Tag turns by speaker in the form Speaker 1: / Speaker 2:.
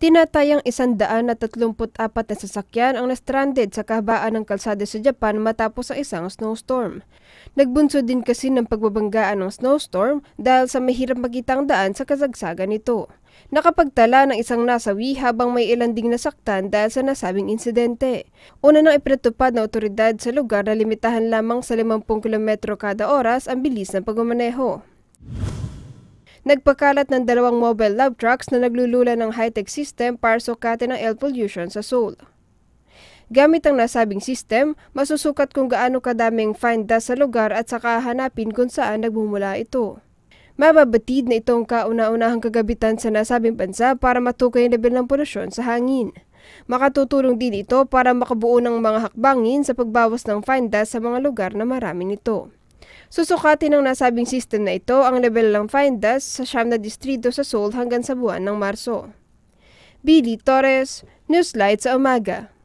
Speaker 1: Tinatayang 134 na sasakyan ang na-stranded sa kahabaan ng kalsada sa Japan matapos sa isang snowstorm. Nagbunso din kasi ng pagbabanggaan ng snowstorm dahil sa mahirap magitang daan sa kasagsagan nito. Nakapagtala ng isang nasawi habang may ilan ding nasaktan dahil sa nasabing insidente. Una nang ipinatupad na otoridad sa lugar na limitahan lamang sa 50 km kada oras ang bilis ng pagmamaneho nagpakalat ng dalawang mobile lab trucks na naglulula ng high-tech system para sukatin ang air pollution sa Seoul. Gamit ang nasabing system, masusukat kung gaano kadaming fine dust sa lugar at saka hanapin kung saan nagmumula ito. Mababatid na itong kauna-unahang kagabitan sa nasabing bansa para matukoy ang level ng polusyon sa hangin. Makatutulong din ito para makabuo ng mga hakbangin sa pagbawas ng fine dust sa mga lugar na marami nito. Susukatin ng nasabing system na ito ang level ng Findas sa siyam na distrito sa Seoul hanggang sa buwan ng Marso. Billy Torres, Newslight sa umaga.